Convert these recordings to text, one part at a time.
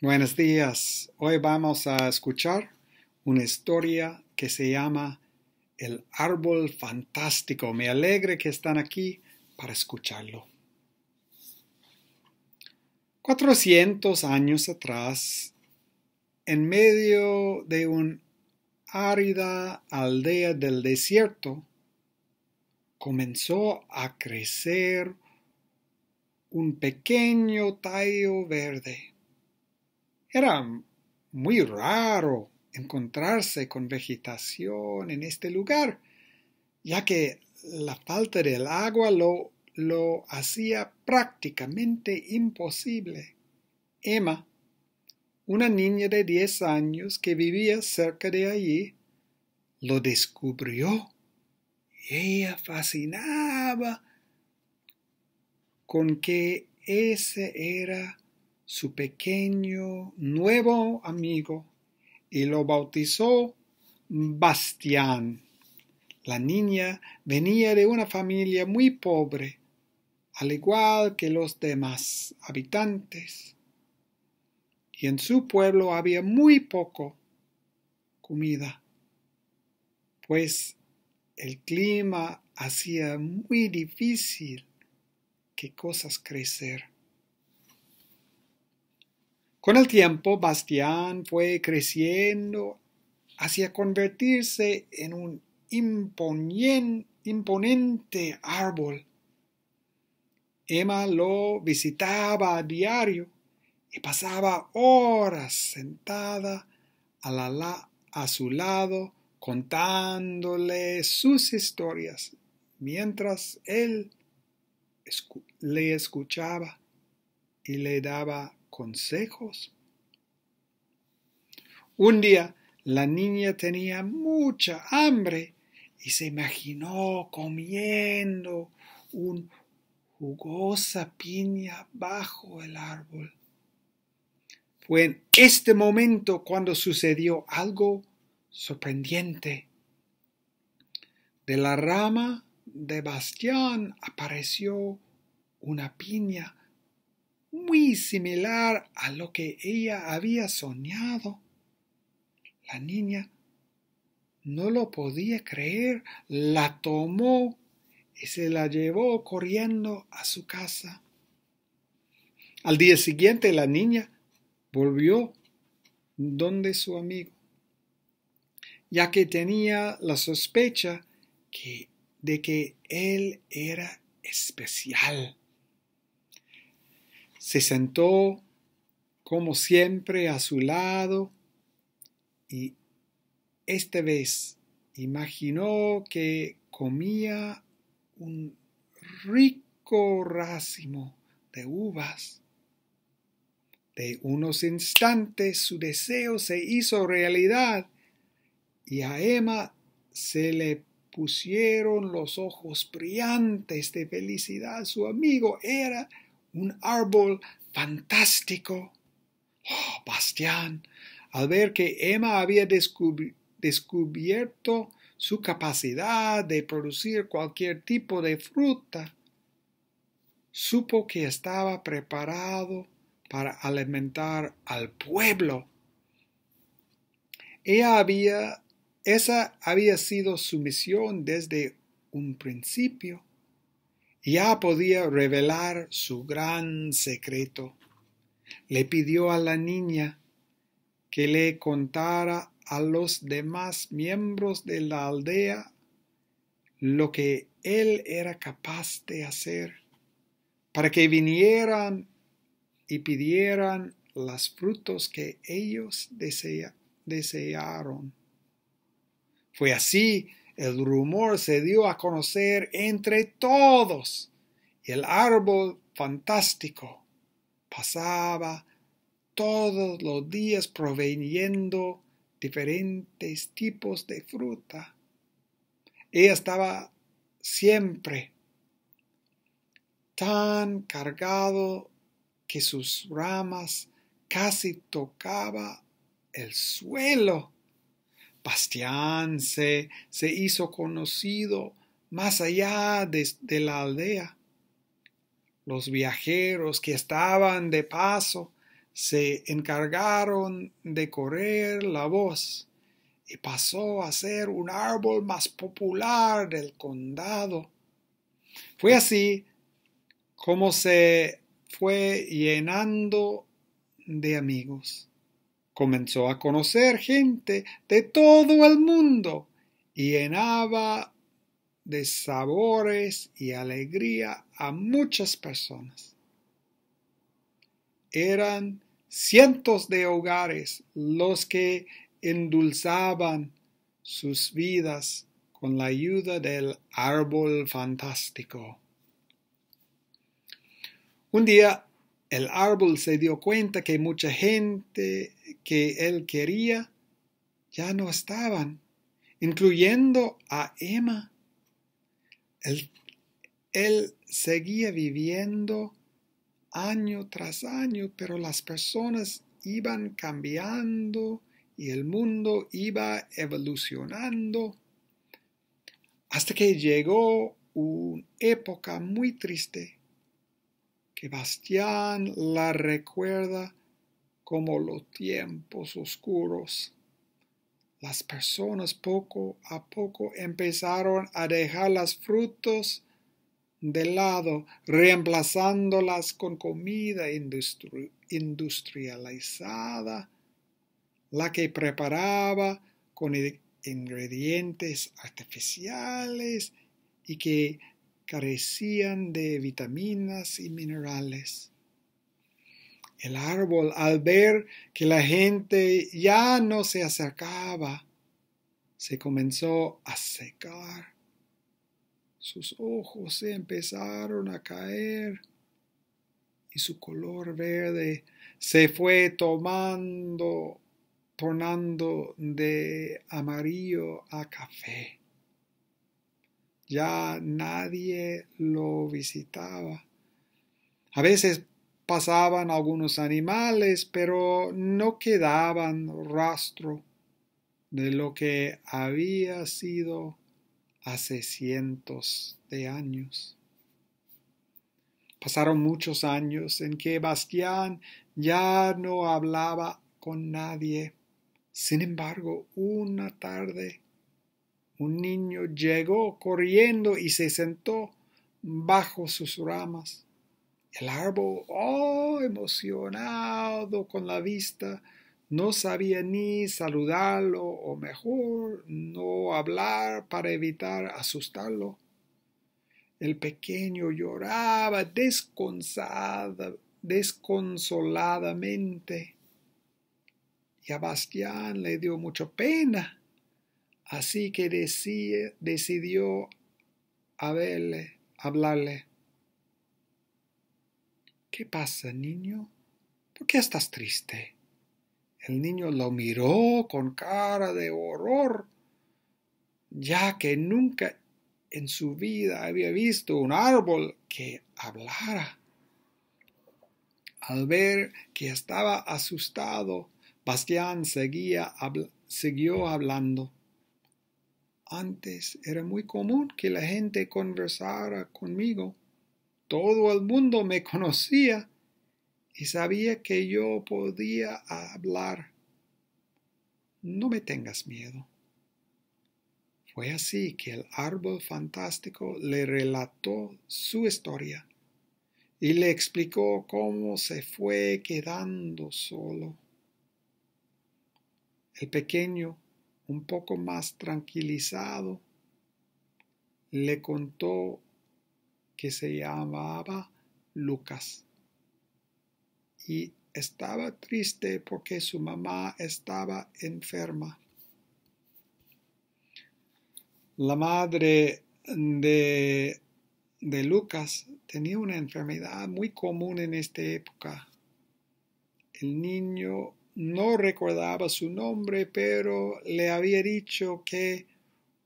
Buenos días. Hoy vamos a escuchar una historia que se llama El árbol fantástico. Me alegre que están aquí para escucharlo. Cuatrocientos años atrás, en medio de una árida aldea del desierto, comenzó a crecer un pequeño tallo verde era muy raro encontrarse con vegetación en este lugar, ya que la falta del agua lo, lo hacía prácticamente imposible. Emma, una niña de diez años que vivía cerca de allí, lo descubrió. Ella fascinaba con que ese era su pequeño nuevo amigo y lo bautizó Bastián. La niña venía de una familia muy pobre, al igual que los demás habitantes, y en su pueblo había muy poco comida, pues el clima hacía muy difícil que cosas crecer. Con el tiempo, Bastián fue creciendo hacia convertirse en un imponente árbol. Emma lo visitaba a diario y pasaba horas sentada a, la a su lado contándole sus historias mientras él le escuchaba y le daba consejos. Un día la niña tenía mucha hambre y se imaginó comiendo una jugosa piña bajo el árbol. Fue en este momento cuando sucedió algo sorprendente. De la rama de Bastián apareció una piña muy similar a lo que ella había soñado. La niña no lo podía creer, la tomó y se la llevó corriendo a su casa. Al día siguiente la niña volvió donde su amigo, ya que tenía la sospecha de que él era especial se sentó como siempre a su lado y esta vez imaginó que comía un rico racimo de uvas. De unos instantes su deseo se hizo realidad y a Emma se le pusieron los ojos brillantes de felicidad. Su amigo era un árbol fantástico. Oh, Bastián, al ver que Emma había descubierto su capacidad de producir cualquier tipo de fruta, supo que estaba preparado para alimentar al pueblo. Ella había, esa había sido su misión desde un principio ya podía revelar su gran secreto. Le pidió a la niña que le contara a los demás miembros de la aldea lo que él era capaz de hacer, para que vinieran y pidieran los frutos que ellos desearon. Fue así el rumor se dio a conocer entre todos y el árbol fantástico pasaba todos los días proveyendo diferentes tipos de fruta. Ella estaba siempre tan cargado que sus ramas casi tocaba el suelo. Bastián se, hizo conocido más allá de, de la aldea. Los viajeros que estaban de paso se encargaron de correr la voz y pasó a ser un árbol más popular del condado. Fue así como se fue llenando de amigos comenzó a conocer gente de todo el mundo y llenaba de sabores y alegría a muchas personas. Eran cientos de hogares los que endulzaban sus vidas con la ayuda del árbol fantástico. Un día el árbol se dio cuenta que mucha gente que él quería ya no estaban, incluyendo a Emma. Él, seguía viviendo año tras año, pero las personas iban cambiando y el mundo iba evolucionando hasta que llegó una época muy triste que Bastián la recuerda como los tiempos oscuros. Las personas poco a poco empezaron a dejar las frutos de lado, reemplazándolas con comida industrializada, la que preparaba con ingredientes artificiales y que carecían de vitaminas y minerales. El árbol, al ver que la gente ya no se acercaba, se comenzó a secar. Sus ojos se empezaron a caer y su color verde se fue tomando, tornando de amarillo a café. Ya nadie lo visitaba. A veces pasaban algunos animales, pero no quedaban rastro de lo que había sido hace cientos de años. Pasaron muchos años en que Bastián ya no hablaba con nadie. Sin embargo, una tarde un niño llegó corriendo y se sentó bajo sus ramas. El árbol, oh, emocionado con la vista, no sabía ni saludarlo o mejor no hablar para evitar asustarlo. El pequeño lloraba desconsoladamente y a Bastián le dio mucha pena Así que decidió haberle, hablarle. ¿Qué pasa, niño? ¿Por qué estás triste? El niño lo miró con cara de horror, ya que nunca en su vida había visto un árbol que hablara. Al ver que estaba asustado, Bastián seguía siguió hablando. Antes era muy común que la gente conversara conmigo. Todo el mundo me conocía y sabía que yo podía hablar. No me tengas miedo. Fue así que el árbol fantástico le relató su historia y le explicó cómo se fue quedando solo. El pequeño un poco más tranquilizado, le contó que se llamaba Lucas y estaba triste porque su mamá estaba enferma. La madre de, Lucas tenía una enfermedad muy común en esta época. El niño no recordaba su nombre, pero le había dicho que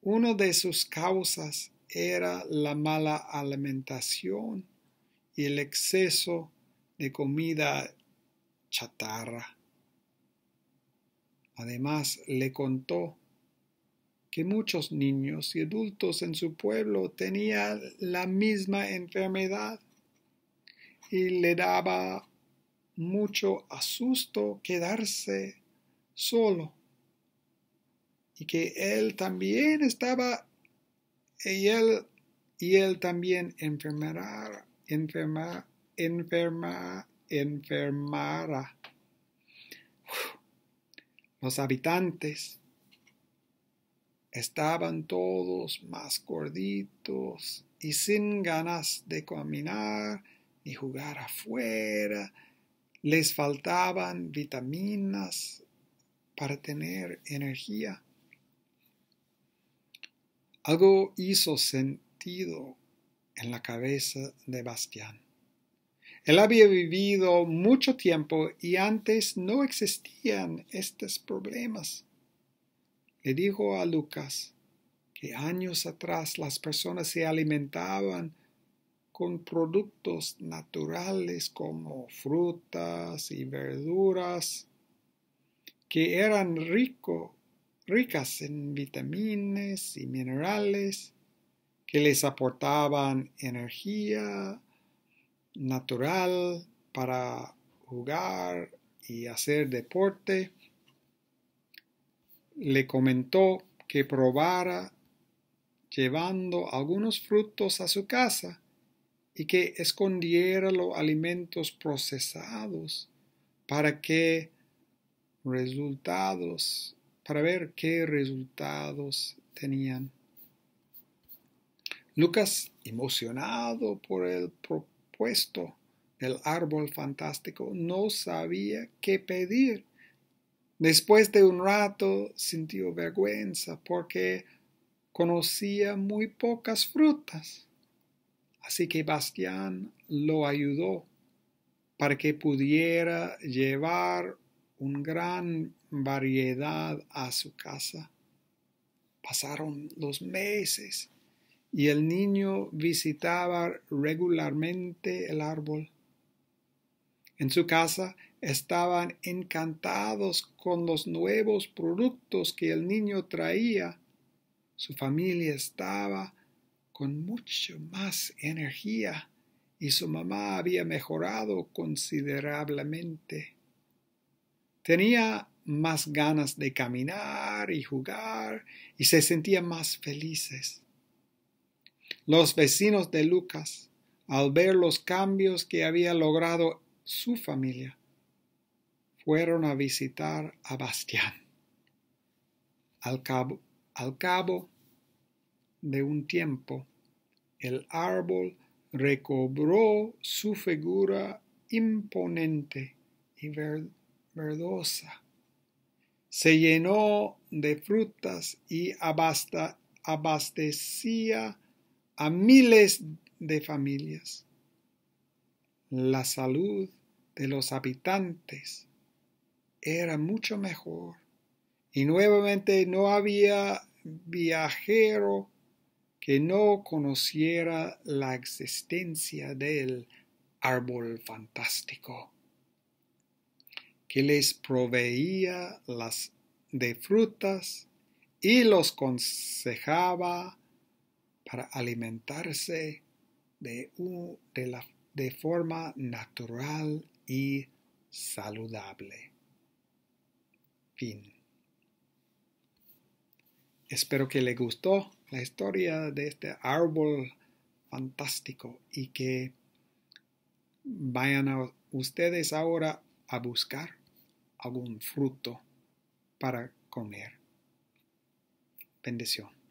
una de sus causas era la mala alimentación y el exceso de comida chatarra. Además, le contó que muchos niños y adultos en su pueblo tenían la misma enfermedad y le daba mucho asusto quedarse solo y que él también estaba y él y él también enfermará enferma enferma enfermara los habitantes estaban todos más gorditos y sin ganas de caminar ni jugar afuera les faltaban vitaminas para tener energía. Algo hizo sentido en la cabeza de Bastián. Él había vivido mucho tiempo y antes no existían estos problemas. Le dijo a Lucas que años atrás las personas se alimentaban con productos naturales como frutas y verduras que eran rico, ricas en vitaminas y minerales que les aportaban energía natural para jugar y hacer deporte, le comentó que probara llevando algunos frutos a su casa y que escondiera los alimentos procesados para que resultados, para ver qué resultados tenían. Lucas, emocionado por el propuesto del árbol fantástico, no sabía qué pedir. Después de un rato sintió vergüenza porque conocía muy pocas frutas. Así que Bastián lo ayudó para que pudiera llevar una gran variedad a su casa. Pasaron los meses y el niño visitaba regularmente el árbol. En su casa estaban encantados con los nuevos productos que el niño traía. Su familia estaba con mucho más energía y su mamá había mejorado considerablemente. Tenía más ganas de caminar y jugar y se sentía más felices. Los vecinos de Lucas, al ver los cambios que había logrado su familia, fueron a visitar a Bastián. Al cabo, al cabo de un tiempo, el árbol recobró su figura imponente y verdosa. Se llenó de frutas y abastecía a miles de familias. La salud de los habitantes era mucho mejor y nuevamente no había viajero que no conociera la existencia del árbol fantástico, que les proveía las de frutas y los consejaba para alimentarse de, forma natural y saludable. Fin. Espero que le gustó la historia de este árbol fantástico y que vayan ustedes ahora a buscar algún fruto para comer. Bendición.